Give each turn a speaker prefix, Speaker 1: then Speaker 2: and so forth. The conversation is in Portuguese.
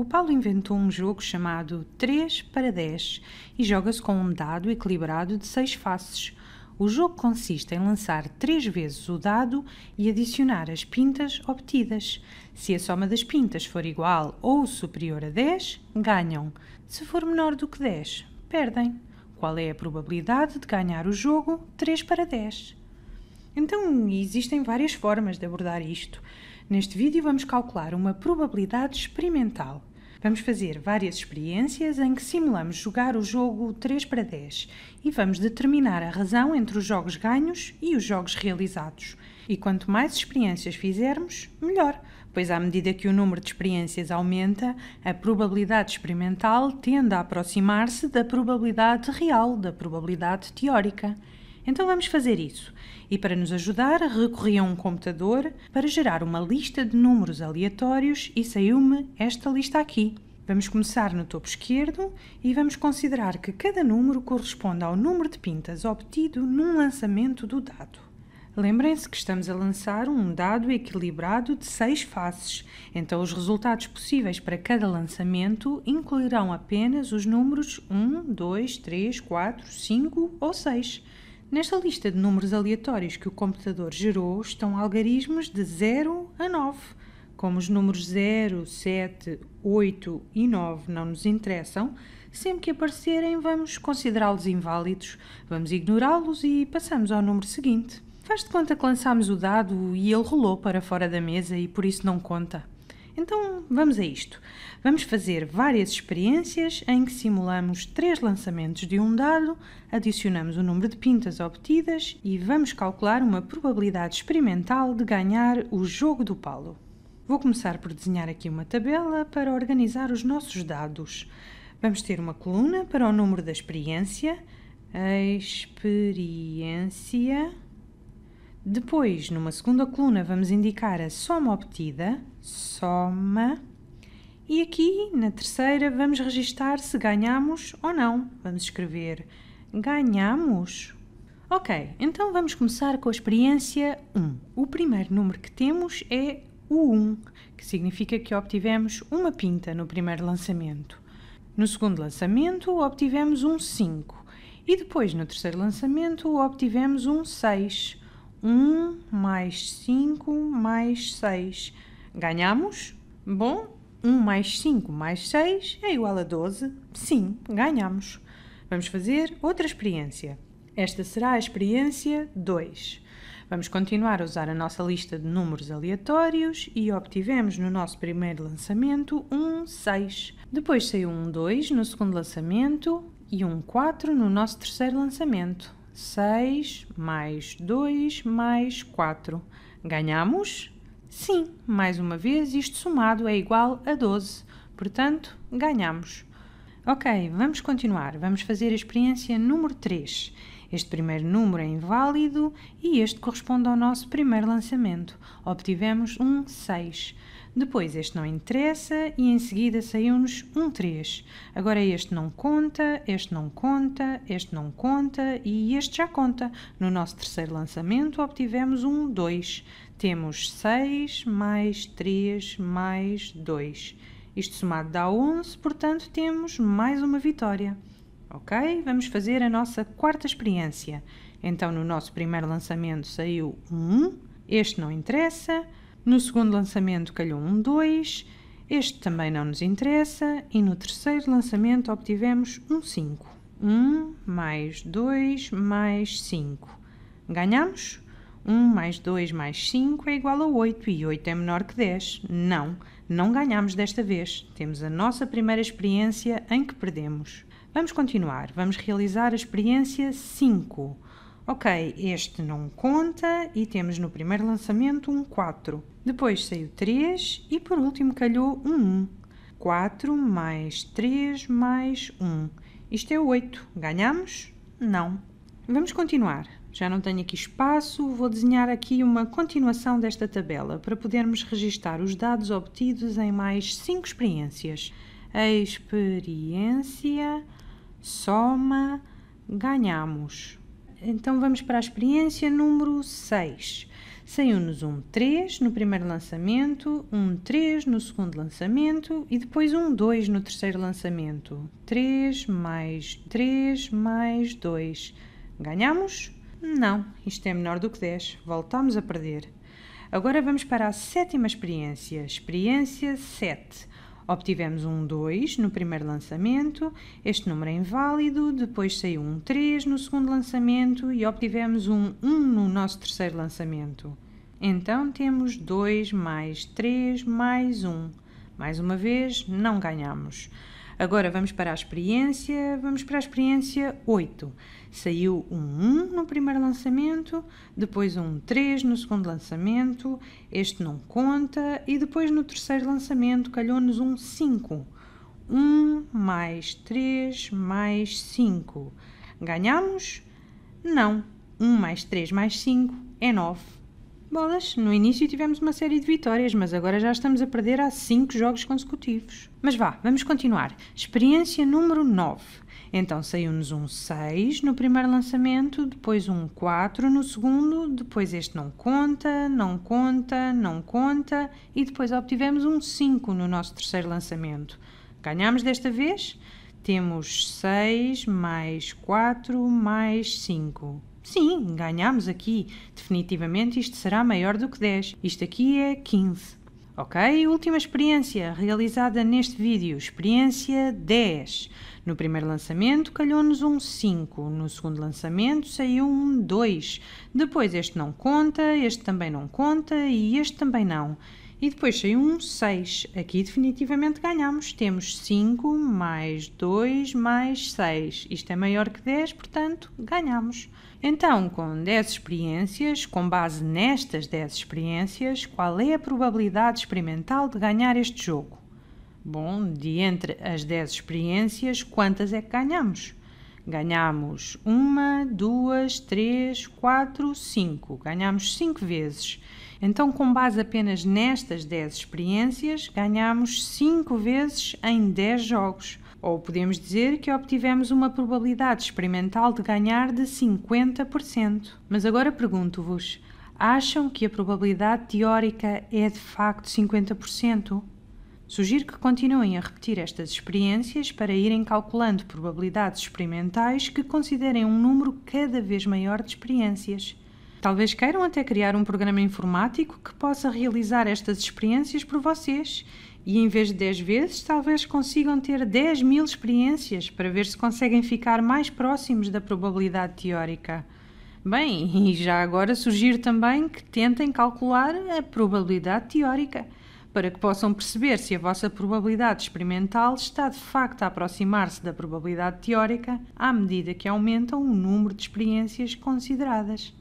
Speaker 1: o Paulo inventou um jogo chamado 3 para 10 e joga-se com um dado equilibrado de 6 faces. O jogo consiste em lançar três vezes o dado e adicionar as pintas obtidas. Se a soma das pintas for igual ou superior a 10, ganham. Se for menor do que 10, perdem. Qual é a probabilidade de ganhar o jogo 3 para 10? Então, existem várias formas de abordar isto. Neste vídeo, vamos calcular uma probabilidade experimental. Vamos fazer várias experiências em que simulamos jogar o jogo 3 para 10 e vamos determinar a razão entre os jogos ganhos e os jogos realizados. E quanto mais experiências fizermos, melhor, pois à medida que o número de experiências aumenta, a probabilidade experimental tende a aproximar-se da probabilidade real, da probabilidade teórica. Então vamos fazer isso. E para nos ajudar, recorri a um computador para gerar uma lista de números aleatórios e saiu-me esta lista aqui. Vamos começar no topo esquerdo e vamos considerar que cada número corresponde ao número de pintas obtido num lançamento do dado. Lembrem-se que estamos a lançar um dado equilibrado de seis faces, então os resultados possíveis para cada lançamento incluirão apenas os números 1, 2, 3, 4, 5 ou 6. Nesta lista de números aleatórios que o computador gerou estão algarismos de 0 a 9. Como os números 0, 7, 8 e 9 não nos interessam, sempre que aparecerem vamos considerá-los inválidos, vamos ignorá-los e passamos ao número seguinte. Faz de conta que lançámos o dado e ele rolou para fora da mesa e por isso não conta. Então vamos a isto. Vamos fazer várias experiências em que simulamos três lançamentos de um dado, adicionamos o número de pintas obtidas e vamos calcular uma probabilidade experimental de ganhar o jogo do palo. Vou começar por desenhar aqui uma tabela para organizar os nossos dados. Vamos ter uma coluna para o número da experiência, experiência depois, numa segunda coluna, vamos indicar a soma obtida, soma. E aqui, na terceira, vamos registar se ganhamos ou não. Vamos escrever ganhamos. Ok, então vamos começar com a experiência 1. O primeiro número que temos é o 1, que significa que obtivemos uma pinta no primeiro lançamento. No segundo lançamento, obtivemos um 5. E depois, no terceiro lançamento, obtivemos um 6. 1 mais 5 mais 6. Ganhamos? Bom, 1 mais 5 mais 6 é igual a 12. Sim, ganhamos. Vamos fazer outra experiência. Esta será a experiência 2. Vamos continuar a usar a nossa lista de números aleatórios e obtivemos no nosso primeiro lançamento um 6. Depois saiu um 2 no segundo lançamento e um 4 no nosso terceiro lançamento. 6 mais 2 mais 4. Ganhamos? Sim, mais uma vez, isto somado é igual a 12. Portanto, ganhamos. Ok, vamos continuar. Vamos fazer a experiência número 3. Este primeiro número é inválido e este corresponde ao nosso primeiro lançamento. Obtivemos um 6. Depois este não interessa e em seguida saiu-nos um 3. Agora este não conta, este não conta, este não conta e este já conta. No nosso terceiro lançamento obtivemos um 2. Temos 6 mais 3 mais 2. Isto somado dá 11, portanto temos mais uma vitória. Ok? Vamos fazer a nossa quarta experiência. Então no nosso primeiro lançamento saiu um 1, este não interessa, no segundo lançamento calhou um 2, este também não nos interessa, e no terceiro lançamento obtivemos um 5. 1 mais 2 mais 5. Ganhamos? 1 mais 2 mais 5 é igual a 8 e 8 é menor que 10. Não, não ganhamos desta vez. Temos a nossa primeira experiência em que perdemos. Vamos continuar. Vamos realizar a experiência 5. Ok, este não conta e temos no primeiro lançamento um 4. Depois saiu 3 e por último calhou um 1. 4 mais 3 mais 1. Isto é 8. Ganhamos? Não. Vamos continuar. Já não tenho aqui espaço, vou desenhar aqui uma continuação desta tabela para podermos registar os dados obtidos em mais 5 experiências. Experiência, soma, ganhamos. Então vamos para a experiência número 6. Saiu-nos um 3 no primeiro lançamento, um 3 no segundo lançamento e depois um 2 no terceiro lançamento. 3 mais 3 mais 2. Ganhamos? Não, isto é menor do que 10. Voltamos a perder. Agora vamos para a sétima experiência, experiência 7 Obtivemos um 2 no primeiro lançamento, este número é inválido, depois saiu um 3 no segundo lançamento e obtivemos um 1 no nosso terceiro lançamento. Então temos 2 mais 3 mais 1. Mais uma vez, não ganhamos. Agora vamos para a experiência, vamos para a experiência 8. Saiu um 1 no primeiro lançamento, depois um 3 no segundo lançamento, este não conta, e depois no terceiro lançamento calhou-nos um 5. 1 mais 3 mais 5. Ganhamos? Não. 1 mais 3 mais 5 é 9. Bolas, no início tivemos uma série de vitórias, mas agora já estamos a perder há 5 jogos consecutivos. Mas vá, vamos continuar. Experiência número 9. Então saiu-nos um 6 no primeiro lançamento, depois um 4 no segundo, depois este não conta, não conta, não conta e depois obtivemos um 5 no nosso terceiro lançamento. Ganhámos desta vez? Temos 6 mais 4 mais 5. Sim, ganhamos aqui. Definitivamente isto será maior do que 10. Isto aqui é 15. Ok? Última experiência realizada neste vídeo. Experiência 10. No primeiro lançamento calhou-nos um 5, no segundo lançamento saiu um 2. Depois este não conta, este também não conta e este também não. E depois saiu um 6. Aqui definitivamente ganhamos. Temos 5 mais 2 mais 6. Isto é maior que 10, portanto ganhamos. Então, com 10 experiências, com base nestas 10 experiências, qual é a probabilidade experimental de ganhar este jogo? Bom, de entre as 10 experiências, quantas é que ganhamos? Ganhamos 1, 2, 3, 4, 5. Ganhamos 5 vezes. Então, com base apenas nestas 10 experiências, ganhamos 5 vezes em 10 jogos ou podemos dizer que obtivemos uma probabilidade experimental de ganhar de 50%. Mas agora pergunto-vos: acham que a probabilidade teórica é de facto 50%? Sugiro que continuem a repetir estas experiências para irem calculando probabilidades experimentais que considerem um número cada vez maior de experiências. Talvez queiram até criar um programa informático que possa realizar estas experiências por vocês e em vez de 10 vezes, talvez consigam ter 10 mil experiências para ver se conseguem ficar mais próximos da probabilidade teórica. Bem, e já agora sugiro também que tentem calcular a probabilidade teórica, para que possam perceber se a vossa probabilidade experimental está de facto a aproximar-se da probabilidade teórica à medida que aumentam o número de experiências consideradas.